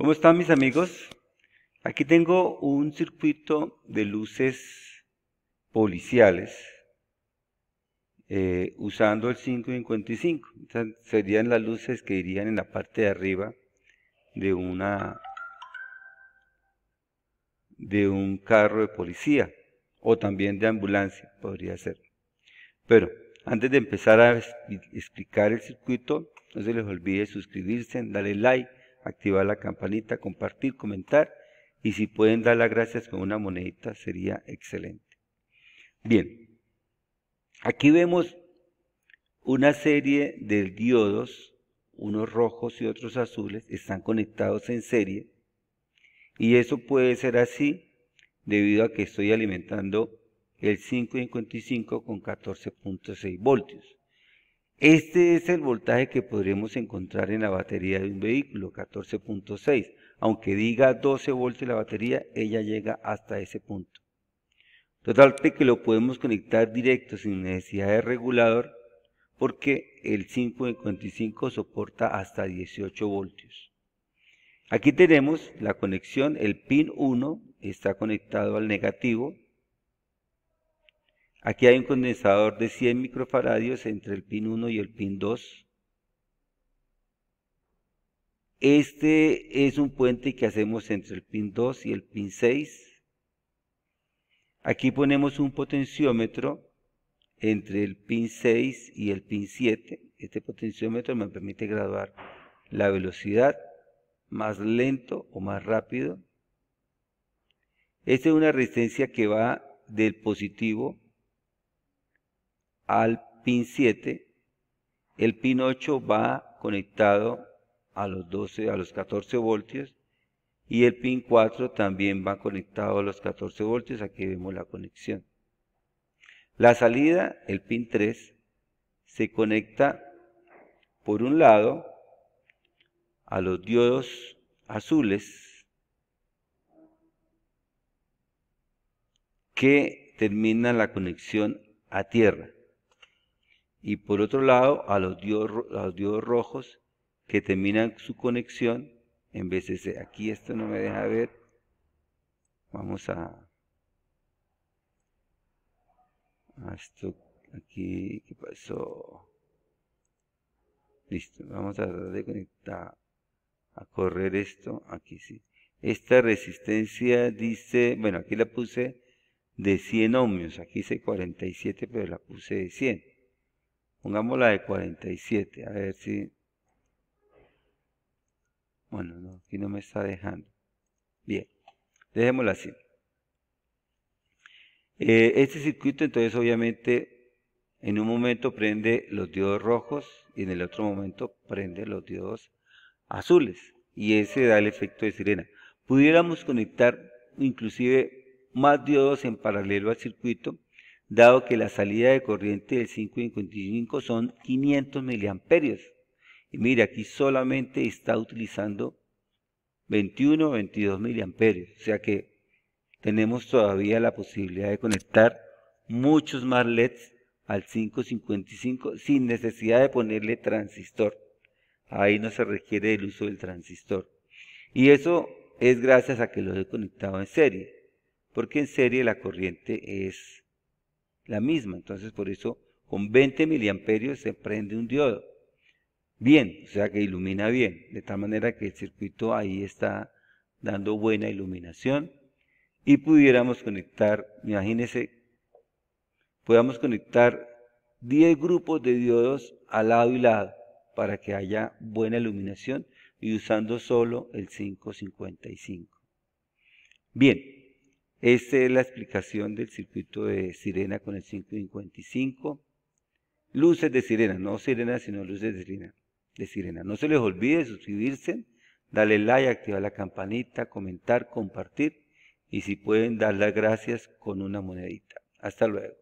¿Cómo están mis amigos? Aquí tengo un circuito de luces policiales eh, usando el 555. serían las luces que irían en la parte de arriba de una de un carro de policía o también de ambulancia, podría ser. Pero antes de empezar a explicar el circuito, no se les olvide suscribirse, darle like activar la campanita, compartir, comentar y si pueden dar las gracias con una monedita sería excelente. Bien, aquí vemos una serie de diodos, unos rojos y otros azules, están conectados en serie y eso puede ser así debido a que estoy alimentando el 555 con 14.6 voltios. Este es el voltaje que podríamos encontrar en la batería de un vehículo, 14.6. Aunque diga 12 voltios la batería, ella llega hasta ese punto. Total que lo podemos conectar directo sin necesidad de regulador porque el 5.5 soporta hasta 18 voltios. Aquí tenemos la conexión, el pin 1 está conectado al negativo, Aquí hay un condensador de 100 microfaradios entre el pin 1 y el pin 2. Este es un puente que hacemos entre el pin 2 y el pin 6. Aquí ponemos un potenciómetro entre el pin 6 y el pin 7. Este potenciómetro me permite graduar la velocidad más lento o más rápido. Esta es una resistencia que va del positivo al pin 7, el pin 8 va conectado a los 12, a los 14 voltios y el pin 4 también va conectado a los 14 voltios, aquí vemos la conexión. La salida, el pin 3, se conecta por un lado a los diodos azules que terminan la conexión a tierra y por otro lado a los diodos, rojos que terminan su conexión en vez de aquí esto no me deja ver vamos a, esto aquí qué pasó listo vamos a tratar de conectar a correr esto aquí sí esta resistencia dice bueno aquí la puse de 100 ohmios aquí dice 47 pero la puse de 100 Pongamos la de 47, a ver si... Bueno, no, aquí no me está dejando. Bien, dejémosla así. Eh, este circuito entonces obviamente en un momento prende los diodos rojos y en el otro momento prende los diodos azules. Y ese da el efecto de sirena. Pudiéramos conectar inclusive más diodos en paralelo al circuito dado que la salida de corriente del 555 son 500 miliamperios. Y mire, aquí solamente está utilizando 21 o 22 miliamperios, o sea que tenemos todavía la posibilidad de conectar muchos más LEDs al 555 sin necesidad de ponerle transistor. Ahí no se requiere el uso del transistor. Y eso es gracias a que lo he conectado en serie, porque en serie la corriente es la misma. Entonces, por eso, con 20 miliamperios se prende un diodo. Bien, o sea que ilumina bien, de tal manera que el circuito ahí está dando buena iluminación. Y pudiéramos conectar, imagínense, podamos conectar 10 grupos de diodos al lado y lado para que haya buena iluminación y usando solo el 555. Bien, esta es la explicación del circuito de sirena con el 555. Luces de sirena, no sirena, sino luces de sirena. De sirena. No se les olvide suscribirse, darle like, activar la campanita, comentar, compartir y si pueden dar las gracias con una monedita. Hasta luego.